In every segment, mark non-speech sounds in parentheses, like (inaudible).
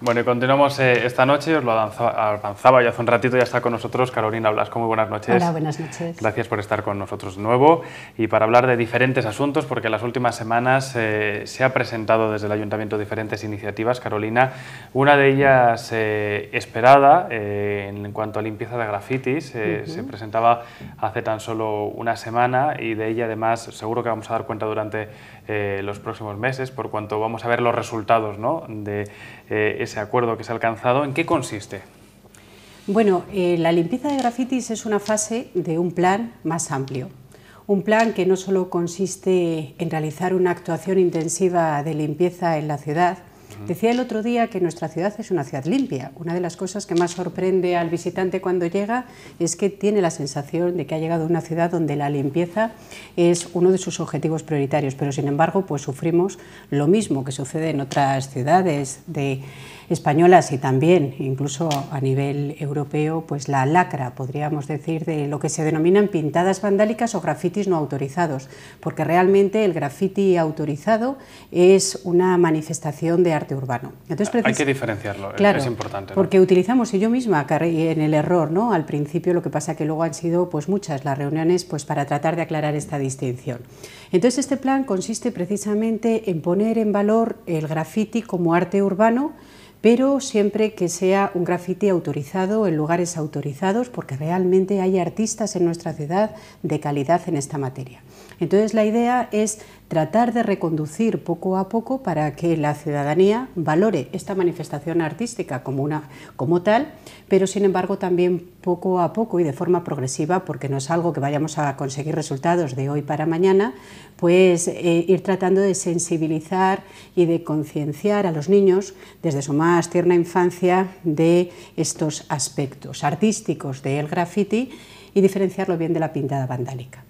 Bueno, y continuamos eh, esta noche, os lo avanzaba ya hace un ratito, ya está con nosotros Carolina Blasco, muy buenas noches. Hola, buenas noches. Gracias por estar con nosotros de nuevo y para hablar de diferentes asuntos, porque en las últimas semanas eh, se ha presentado desde el Ayuntamiento diferentes iniciativas, Carolina, una de ellas eh, esperada en cuanto a limpieza de grafitis, se presentaba hace tan solo una semana y de ella además seguro que vamos a dar cuenta durante los próximos meses, por cuanto vamos a ver los resultados ¿no? de eh, ese acuerdo que se ha alcanzado. ¿En qué consiste? Bueno, eh, la limpieza de grafitis es una fase de un plan más amplio. Un plan que no solo consiste en realizar una actuación intensiva de limpieza en la ciudad, Decía el otro día que nuestra ciudad es una ciudad limpia. Una de las cosas que más sorprende al visitante cuando llega es que tiene la sensación de que ha llegado a una ciudad donde la limpieza es uno de sus objetivos prioritarios, pero sin embargo pues sufrimos lo mismo que sucede en otras ciudades de españolas y también incluso a nivel europeo, pues la lacra, podríamos decir, de lo que se denominan pintadas vandálicas o grafitis no autorizados, porque realmente el grafiti autorizado es una manifestación de arte urbano. Entonces, Hay que diferenciarlo, claro, es importante. Porque utilizamos, y yo misma en el error, ¿no? al principio lo que pasa que luego han sido pues, muchas las reuniones pues, para tratar de aclarar esta distinción. Entonces este plan consiste precisamente en poner en valor el grafiti como arte urbano, pero siempre que sea un graffiti autorizado en lugares autorizados, porque realmente hay artistas en nuestra ciudad de calidad en esta materia. Entonces la idea es tratar de reconducir poco a poco para que la ciudadanía valore esta manifestación artística como, tal, pero sin embargo también poco a poco y de forma progresiva, porque no es algo que vayamos a conseguir resultados de hoy para mañana, pues eh, ir tratando de sensibilizar y de concienciar a los niños desde su más tierna infancia de estos aspectos artísticos del graffiti y diferenciarlo bien de la pintada vandálica.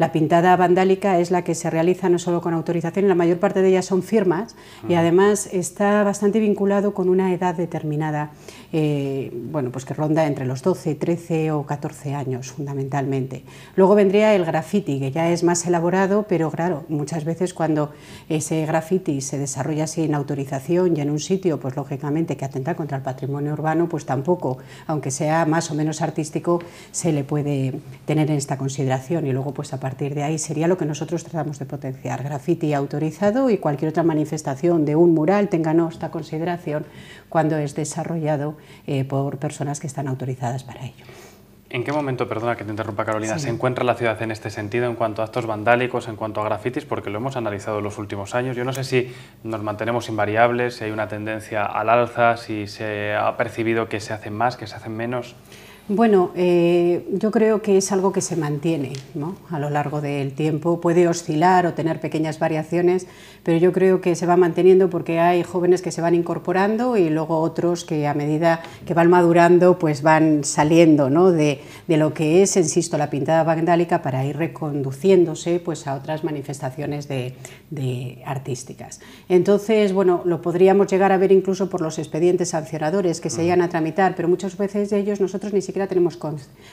La pintada vandálica es la que se realiza no solo con autorización, la mayor parte de ellas son firmas y además está bastante vinculado con una edad determinada. Eh, bueno, pues que ronda entre los 12, 13 o 14 años fundamentalmente. Luego vendría el graffiti, que ya es más elaborado, pero claro, muchas veces cuando ese graffiti se desarrolla sin autorización y en un sitio, pues lógicamente que atenta contra el patrimonio urbano, pues tampoco, aunque sea más o menos artístico, se le puede tener en esta consideración. Y luego, pues a partir de ahí sería lo que nosotros tratamos de potenciar, graffiti autorizado y cualquier otra manifestación de un mural tenga esta consideración cuando es desarrollado eh, por personas que están autorizadas para ello. ¿En qué momento, perdona que te interrumpa Carolina, se encuentra la ciudad en este sentido en cuanto a actos vandálicos, en cuanto a grafitis? Porque lo hemos analizado en los últimos años. Yo no sé si nos mantenemos invariables, si hay una tendencia al alza, si se ha percibido que se hacen más, que se hacen menos. Bueno, eh, yo creo que es algo que se mantiene a lo largo del tiempo. Puede oscilar o tener pequeñas variaciones, pero yo creo que se va manteniendo porque hay jóvenes que se van incorporando y luego otros que a medida que van madurando pues van saliendo de, lo que es, insisto, la pintada vandálica para ir reconduciéndose pues, a otras manifestaciones de, artísticas. Entonces, bueno, lo podríamos llegar a ver incluso por los expedientes sancionadores que se iban a tramitar, pero muchas veces de ellos nosotros ni siquiera tenemos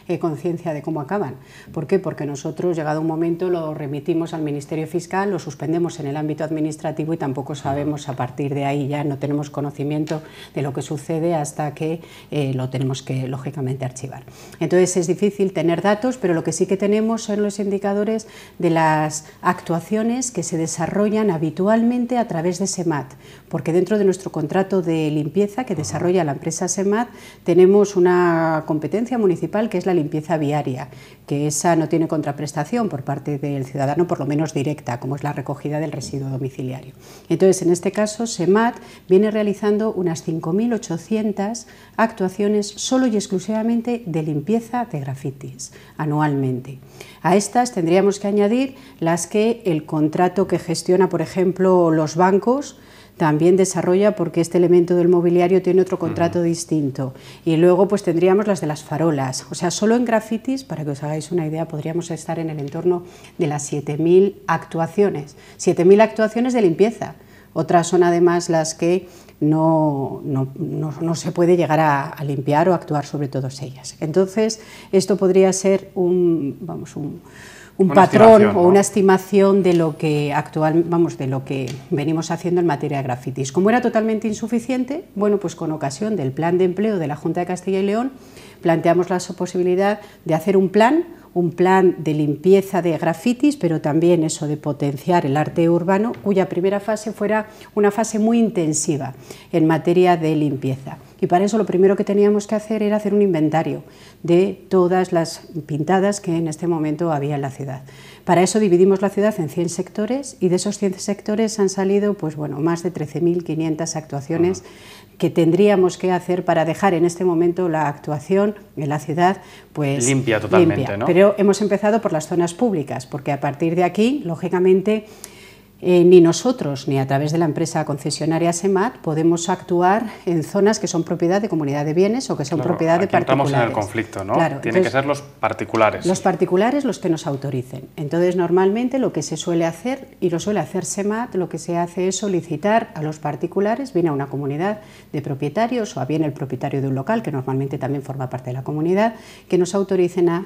eh, conciencia de cómo acaban. ¿Por qué? Porque nosotros, llegado un momento, lo remitimos al Ministerio Fiscal, lo suspendemos en el ámbito administrativo y tampoco sabemos a partir de ahí, ya no tenemos conocimiento de lo que sucede hasta que eh, lo tenemos que, lógicamente, archivar. Entonces es difícil tener datos, pero lo que sí que tenemos son los indicadores de las actuaciones que se desarrollan habitualmente a través de SEMAT, porque dentro de nuestro contrato de limpieza que desarrolla la empresa SEMAT tenemos una competencia competencia municipal, que es la limpieza viaria, que esa no tiene contraprestación por parte del ciudadano, por lo menos directa, como es la recogida del residuo domiciliario. Entonces, en este caso, SEMAT viene realizando unas 5.800 actuaciones solo y exclusivamente de limpieza de grafitis anualmente. A estas tendríamos que añadir las que el contrato que gestiona, por ejemplo, los bancos, también desarrolla porque este elemento del mobiliario tiene otro contrato distinto. Y luego pues tendríamos las de las farolas. O sea, solo en grafitis, para que os hagáis una idea, podríamos estar en el entorno de las 7.000 actuaciones. 7.000 actuaciones de limpieza. Otras son además las que no, no, se puede llegar a, a, limpiar o actuar sobre todas ellas. Entonces, esto podría ser un, vamos, un, un patrón o una estimación de lo que actual, vamos, de lo que venimos haciendo en materia de grafitis. Como era totalmente insuficiente, bueno, pues con ocasión del plan de empleo de la Junta de Castilla y León, planteamos la posibilidad de hacer un plan, un plan de limpieza de grafitis, pero también eso de potenciar el arte urbano, cuya primera fase fuera una fase muy intensiva en materia de limpieza. Y para eso lo primero que teníamos que hacer era hacer un inventario de todas las pintadas que en este momento había en la ciudad. Para eso dividimos la ciudad en 100 sectores y de esos 100 sectores han salido pues bueno, más de 13.500 actuaciones que tendríamos que hacer para dejar en este momento la actuación en la ciudad pues limpia totalmente, Pero hemos empezado por las zonas públicas, porque a partir de aquí, lógicamente, eh, ni nosotros ni a través de la empresa concesionaria SEMAT podemos actuar en zonas que son propiedad de comunidad de bienes o que son propiedad de particulares. Estamos en el conflicto, ¿no? Claro, Tienen que ser los particulares. Los particulares los que nos autoricen. Entonces, normalmente lo que se suele hacer, y lo suele hacer SEMAT, lo que se hace es solicitar a los particulares, viene a una comunidad de propietarios o a bien el propietario de un local, que normalmente también forma parte de la comunidad, que nos autoricen a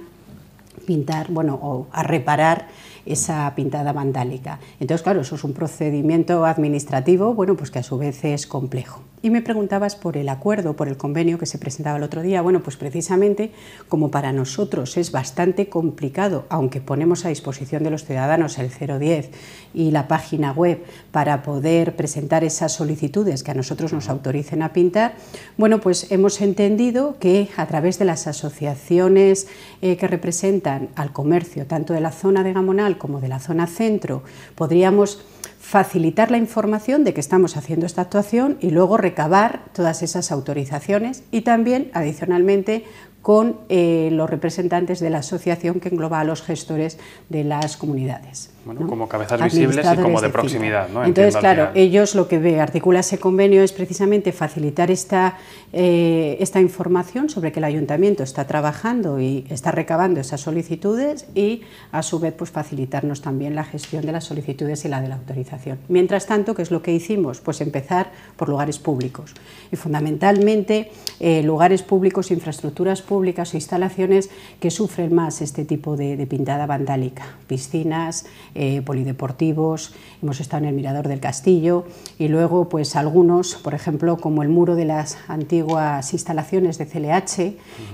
pintar, bueno, o a reparar esa pintada vandálica. Entonces, claro, eso es un procedimiento administrativo, bueno, pues que a su vez es complejo. Y me preguntabas por el acuerdo, por el convenio que se presentaba el otro día. Bueno, pues precisamente como para nosotros es bastante complicado, aunque ponemos a disposición de los ciudadanos el 010 y la página web para poder presentar esas solicitudes que a nosotros nos autoricen a pintar, bueno, pues hemos entendido que a través de las asociaciones eh, que representan al comercio, tanto de la zona de Gamonal, como de la zona centro, podríamos facilitar la información de que estamos haciendo esta actuación y luego recabar todas esas autorizaciones y también, adicionalmente, con eh, los representantes de la asociación que engloba a los gestores de las comunidades. Bueno, como cabezas visibles y como de proximidad. ¿no? Entonces, claro, ellos lo que ve, articula ese convenio es precisamente facilitar esta, eh, esta información sobre que el ayuntamiento está trabajando y está recabando esas solicitudes y, a su vez, pues facilitarnos también la gestión de las solicitudes y la de la autorización. Mientras tanto, ¿qué es lo que hicimos? Pues empezar por lugares públicos y, fundamentalmente, eh, lugares públicos, infraestructuras públicas, públicas o instalaciones que sufren más este tipo de, pintada vandálica. Piscinas, eh, polideportivos, hemos estado en el Mirador del Castillo y luego pues algunos, por ejemplo, como el muro de las antiguas instalaciones de CLH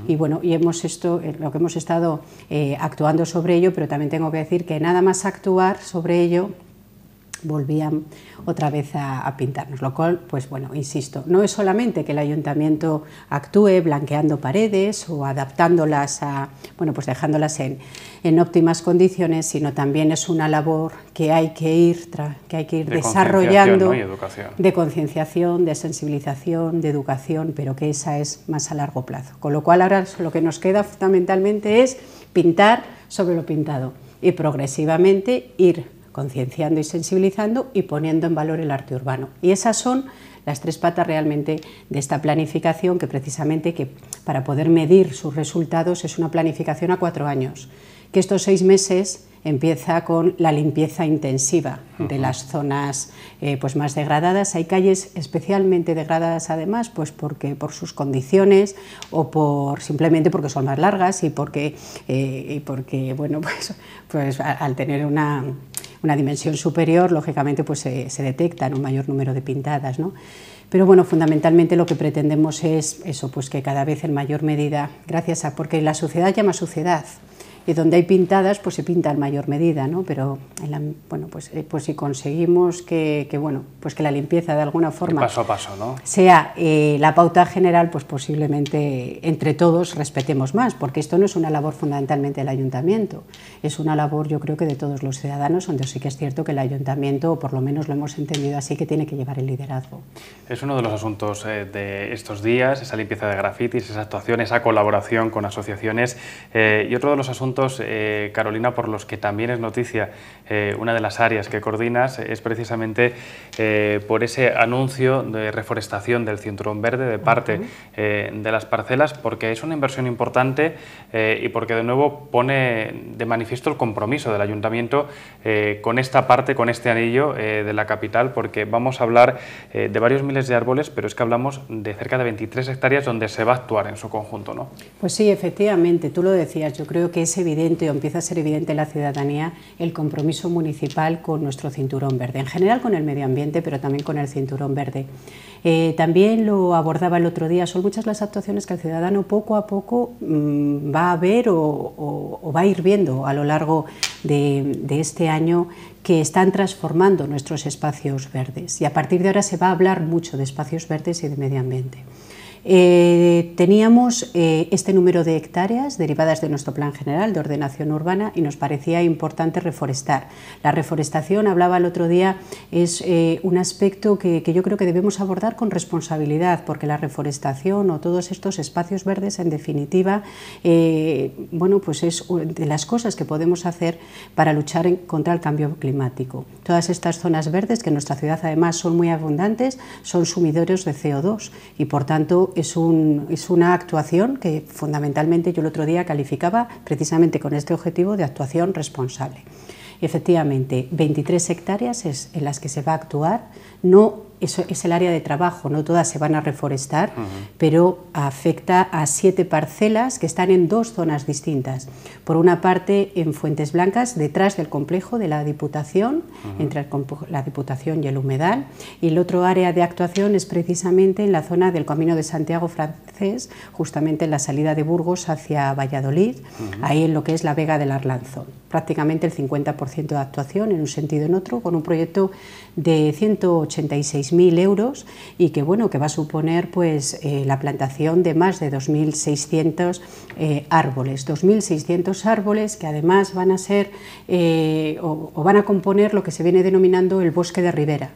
y bueno, y hemos esto, eh, lo que hemos estado eh, actuando sobre ello, pero también tengo que decir que nada más actuar sobre ello volvían otra vez a, pintarnos, lo cual, pues bueno, insisto, no es solamente que el ayuntamiento actúe blanqueando paredes o adaptándolas a, bueno, pues dejándolas en, en óptimas condiciones, sino también es una labor que hay que ir, que hay que ir desarrollando de concienciación, de sensibilización, de educación, pero que esa es más a largo plazo. Con lo cual ahora lo que nos queda fundamentalmente es pintar sobre lo pintado y progresivamente ir concienciando y sensibilizando y poniendo en valor el arte urbano. Y esas son las tres patas realmente de esta planificación que precisamente que para poder medir sus resultados es una planificación a cuatro años, que estos seis meses empieza con la limpieza intensiva de las zonas eh, pues más degradadas. Hay calles especialmente degradadas además, pues porque por sus condiciones o por simplemente porque son más largas y porque, eh, y porque bueno, (laughs) pues, pues al tener una una dimensión superior, lógicamente pues se, detectan un mayor número de pintadas. ¿no? Pero bueno, fundamentalmente lo que pretendemos es eso, pues que cada vez en mayor medida, gracias a porque la suciedad llama suciedad y donde hay pintadas, pues se pinta en mayor medida, ¿no? Pero, bueno, pues, eh, pues si conseguimos que, bueno, pues que la limpieza de alguna forma... Paso a paso, ¿no? Sea eh, la pauta general, pues posiblemente entre todos respetemos más, porque esto no es una labor fundamentalmente del ayuntamiento, es una labor yo creo que de todos los ciudadanos, donde sí que es cierto que el ayuntamiento, o por lo menos lo hemos entendido así, que tiene que llevar el liderazgo. Es uno de los asuntos eh, de estos días, esa limpieza de grafitis, esa actuación, esa colaboración con asociaciones, y otro de los asuntos eh, Carolina, por los que también es noticia eh, una de las áreas que coordinas, es precisamente eh, por ese anuncio de reforestación del cinturón verde de parte de las parcelas, porque es una inversión importante y porque de nuevo pone de manifiesto el compromiso del ayuntamiento con esta parte, con este anillo de la capital, porque vamos a hablar de varios miles de árboles, pero es que hablamos de cerca de 23 hectáreas donde se va a actuar en su conjunto. ¿no? Pues sí, efectivamente, tú lo decías, yo creo que ese evidente o empieza a ser evidente la ciudadanía el compromiso municipal con nuestro cinturón verde, en general con el medio ambiente, pero también con el cinturón verde. Eh, también lo abordaba el otro día, son muchas las actuaciones que el ciudadano poco a poco mm, va a ver o, va a ir viendo a lo largo de este año que están transformando nuestros espacios verdes. Y a partir de ahora se va a hablar mucho de espacios verdes y de medio ambiente. Eh, teníamos eh, este número de hectáreas derivadas de nuestro plan general de ordenación urbana y nos parecía importante reforestar. La reforestación, hablaba el otro día, es eh, un aspecto que, yo creo que debemos abordar con responsabilidad, porque la reforestación o todos estos espacios verdes, en definitiva, bueno, pues es de las cosas que podemos hacer para luchar contra el cambio climático. Todas estas zonas verdes, que en nuestra ciudad además son muy abundantes, son sumidores de CO2 y por tanto es, un, es una actuación que fundamentalmente yo el otro día calificaba precisamente con este objetivo de actuación responsable. Efectivamente, 23 hectáreas es en las que se va a actuar, no eso es el área de trabajo, no todas se van a reforestar, pero afecta a siete parcelas que están en dos zonas distintas. Por una parte, en Fuentes Blancas, detrás del complejo de la Diputación, entre la Diputación y el Humedal, y el otro área de actuación es precisamente en la zona del Camino de Santiago francés, justamente en la salida de Burgos hacia Valladolid, ahí en lo que es la Vega del Arlanzón. Prácticamente el 50% de actuación en un sentido o en otro, con un proyecto de 186.000 euros y que bueno que va a suponer pues eh, la plantación de más de 2.600 eh, árboles, 2.600 árboles que además van a ser eh, o van a componer lo que se viene denominando el bosque de ribera.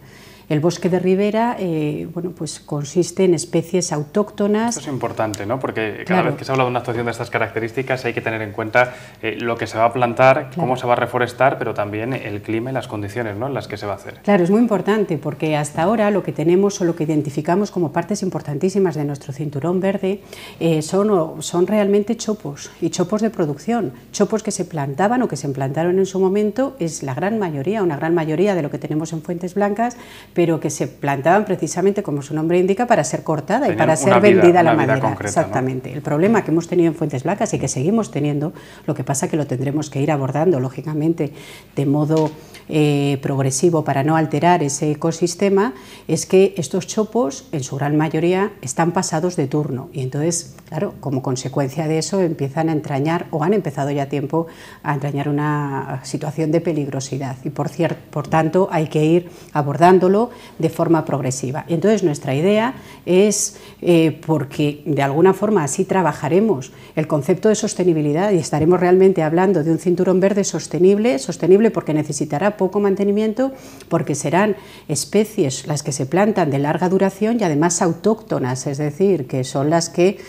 El bosque de ribera eh, bueno, pues consiste en especies autóctonas. Esto es importante, ¿no? porque cada vez que se habla de una actuación de estas características hay que tener en cuenta eh, lo que se va a plantar, cómo se va a reforestar, pero también el clima y las condiciones ¿no? en las que se va a hacer. Claro, es muy importante porque hasta ahora lo que tenemos o lo que identificamos como partes importantísimas de nuestro cinturón verde eh, son, realmente chopos y chopos de producción, chopos que se plantaban o que se implantaron en su momento, es la gran mayoría, una gran mayoría de lo que tenemos en Fuentes Blancas, pero que se plantaban precisamente, como su nombre indica, para ser cortada y para ser vendida a la madera. Exactamente. El problema que hemos tenido en Fuentes Blancas y que seguimos teniendo, lo que pasa es que lo tendremos que ir abordando, lógicamente, de modo eh, progresivo para no alterar ese ecosistema, es que estos chopos, en su gran mayoría, están pasados de turno. Y entonces, claro, como consecuencia de eso, empiezan a entrañar, o han empezado ya a tiempo, a entrañar una situación de peligrosidad. Y por, cierto, por tanto, hay que ir abordándolo de forma progresiva. Entonces nuestra idea es, eh, porque de alguna forma así trabajaremos el concepto de sostenibilidad y estaremos realmente hablando de un cinturón verde sostenible, sostenible porque necesitará poco mantenimiento, porque serán especies las que se plantan de larga duración y además autóctonas, es decir, que son las que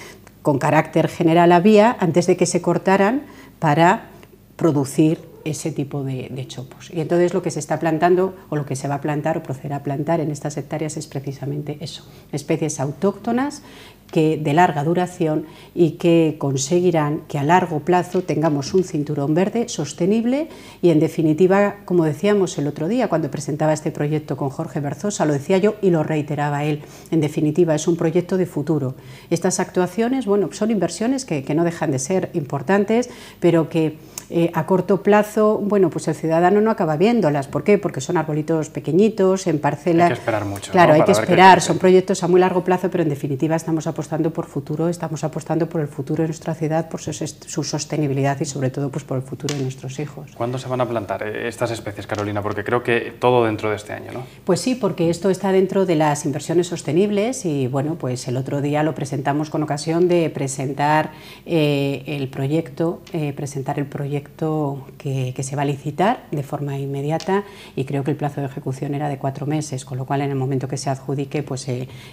con carácter general había antes de que se cortaran para producir ese tipo de, chopos. Y entonces lo que se está plantando o lo que se va a plantar o proceder a plantar en estas hectáreas es precisamente eso, especies autóctonas que de larga duración y que conseguirán que a largo plazo tengamos un cinturón verde sostenible y en definitiva, como decíamos el otro día cuando presentaba este proyecto con Jorge Berzosa, lo decía yo y lo reiteraba él, en definitiva es un proyecto de futuro. Estas actuaciones, bueno, son inversiones que, no dejan de ser importantes, pero que eh, a corto plazo, bueno, pues el ciudadano no acaba viéndolas. ¿Por qué? Porque son arbolitos pequeñitos, en parcelas... Hay que esperar mucho. Claro, hay que esperar, son proyectos a muy largo plazo, pero en definitiva estamos apostando apostando por futuro, estamos apostando por el futuro de nuestra ciudad, por su, sostenibilidad y sobre todo pues, por el futuro de nuestros hijos. ¿Cuándo se van a plantar eh, estas especies, Carolina? Porque creo que todo dentro de este año, ¿no? Pues sí, porque esto está dentro de las inversiones sostenibles y bueno, pues el otro día lo presentamos con ocasión de presentar eh, el proyecto, eh, presentar el proyecto que, se va a licitar de forma inmediata y creo que el plazo de ejecución era de cuatro meses, con lo cual en el momento que se adjudique, pues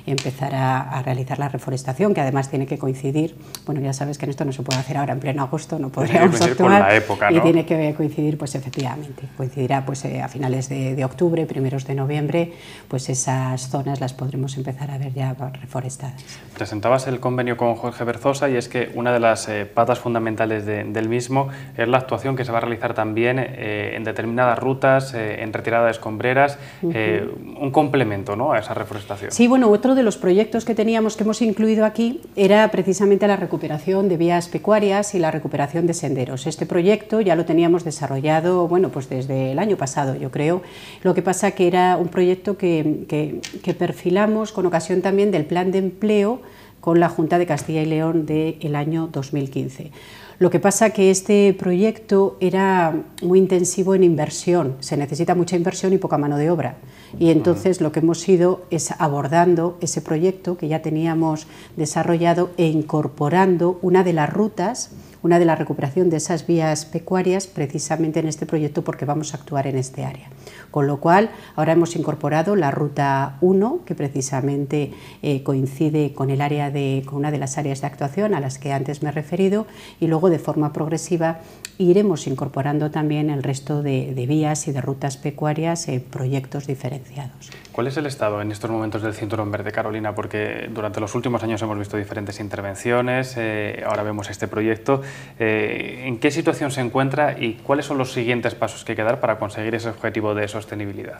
empezará a realizar la reforestación estación, que además tiene que coincidir, bueno, ya sabes que en esto no se puede hacer ahora en pleno agosto, no podríamos actuar, y tiene que coincidir, pues efectivamente, coincidirá pues eh, a finales de, octubre, primeros de noviembre, pues esas zonas las podremos empezar a ver ya reforestadas. Presentabas el convenio con Jorge Berzosa y es que una de las eh, patas fundamentales del mismo es la actuación que se va a realizar también eh, en determinadas rutas, en retirada de escombreras, un complemento ¿no? a esa reforestación. Sí, bueno, otro de los proyectos que teníamos que hemos incluido incluido aquí era precisamente la recuperación de vías pecuarias y la recuperación de senderos. Este proyecto ya lo teníamos desarrollado, bueno, pues desde el año pasado, yo creo. Lo que pasa que era un proyecto que, que perfilamos con ocasión también del plan de empleo con la Junta de Castilla y León del el año 2015. Lo que pasa que este proyecto era muy intensivo en inversión, se necesita mucha inversión y poca mano de obra. Y entonces lo que hemos ido es abordando ese proyecto que ya teníamos desarrollado e incorporando una de las rutas, una de la recuperación de esas vías pecuarias precisamente en este proyecto porque vamos a actuar en este área. Con lo cual, ahora hemos incorporado la ruta 1, que precisamente eh, coincide con, el área de, con una de las áreas de actuación a las que antes me he referido, y luego de forma progresiva iremos incorporando también el resto de, vías y de rutas pecuarias en proyectos diferenciados. ¿Cuál es el estado en estos momentos del cinturón verde, Carolina? Porque durante los últimos años hemos visto diferentes intervenciones, eh, ahora vemos este proyecto. Eh, ¿en qué situación se encuentra y cuáles son los siguientes pasos que hay que dar para conseguir ese objetivo de sostenibilidad?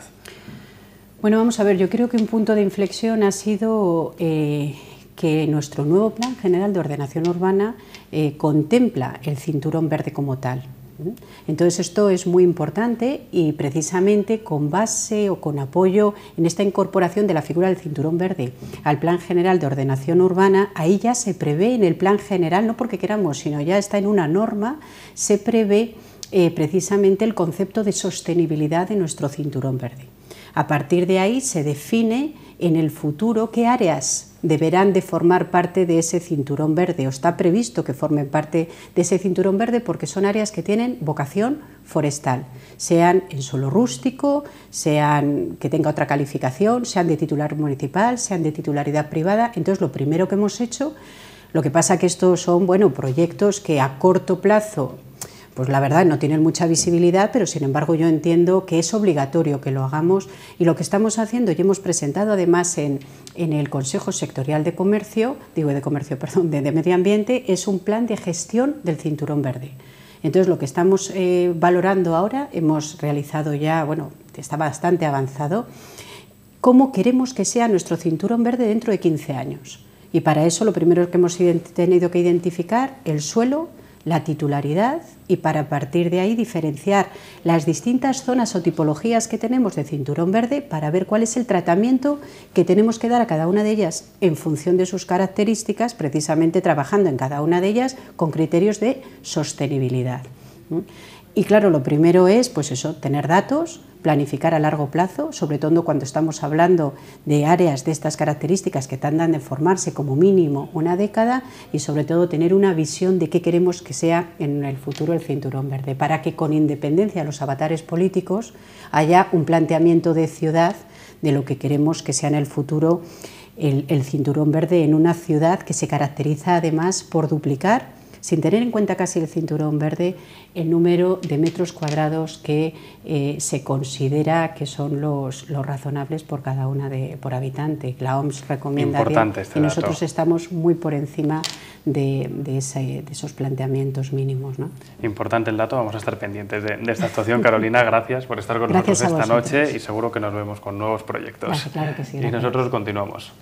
Bueno, vamos a ver, yo creo que un punto de inflexión ha sido eh, que nuestro nuevo Plan General de Ordenación Urbana eh, contempla el cinturón verde como tal. Entonces esto es muy importante y precisamente con base o con apoyo en esta incorporación de la figura del cinturón verde al Plan General de Ordenación Urbana, ahí ya se prevé en el Plan General, no porque queramos, sino ya está en una norma, se prevé eh, precisamente el concepto de sostenibilidad de nuestro cinturón verde. A partir de ahí se define en el futuro qué áreas deberán de formar parte de ese cinturón verde o está previsto que formen parte de ese cinturón verde porque son áreas que tienen vocación forestal, sean en suelo rústico, sean que tenga otra calificación, sean de titular municipal, sean de titularidad privada. Entonces lo primero que hemos hecho, lo que pasa que estos son bueno, proyectos que a corto plazo pues la verdad no tienen mucha visibilidad, pero sin embargo yo entiendo que es obligatorio que lo hagamos y lo que estamos haciendo, y hemos presentado además en, el Consejo Sectorial de Comercio, digo de Comercio, (laughs) perdón, de, Medio Ambiente, es un plan de gestión del cinturón verde. Entonces, lo que estamos eh, valorando ahora, hemos realizado ya, bueno, está bastante avanzado, cómo queremos que sea nuestro cinturón verde dentro de 15 años. Y para eso lo primero que hemos tenido que identificar, el suelo, la titularidad y para partir de ahí diferenciar las distintas zonas o tipologías que tenemos de cinturón verde para ver cuál es el tratamiento que tenemos que dar a cada una de ellas en función de sus características, precisamente trabajando en cada una de ellas con criterios de sostenibilidad. ¿Mm? Y claro, lo primero es, pues eso, tener datos, planificar a largo plazo, sobre todo cuando estamos hablando de áreas de estas características que tardan de formarse como mínimo una década y sobre todo tener una visión de qué queremos que sea en el futuro el cinturón verde, para que con independencia de los avatares políticos haya un planteamiento de ciudad de lo que queremos que sea en el futuro el cinturón verde en una ciudad que se caracteriza además por duplicar sin tener en cuenta casi el cinturón verde, el número de metros cuadrados que eh, se considera que son los, razonables por cada una de, por habitante. La OMS recomienda este y nosotros estamos muy por encima de, esos planteamientos mínimos. Importante el dato, vamos a estar pendientes de, esta actuación. Carolina, gracias por estar con nosotros esta noche y seguro que nos vemos con nuevos proyectos. que sí, y nosotros continuamos.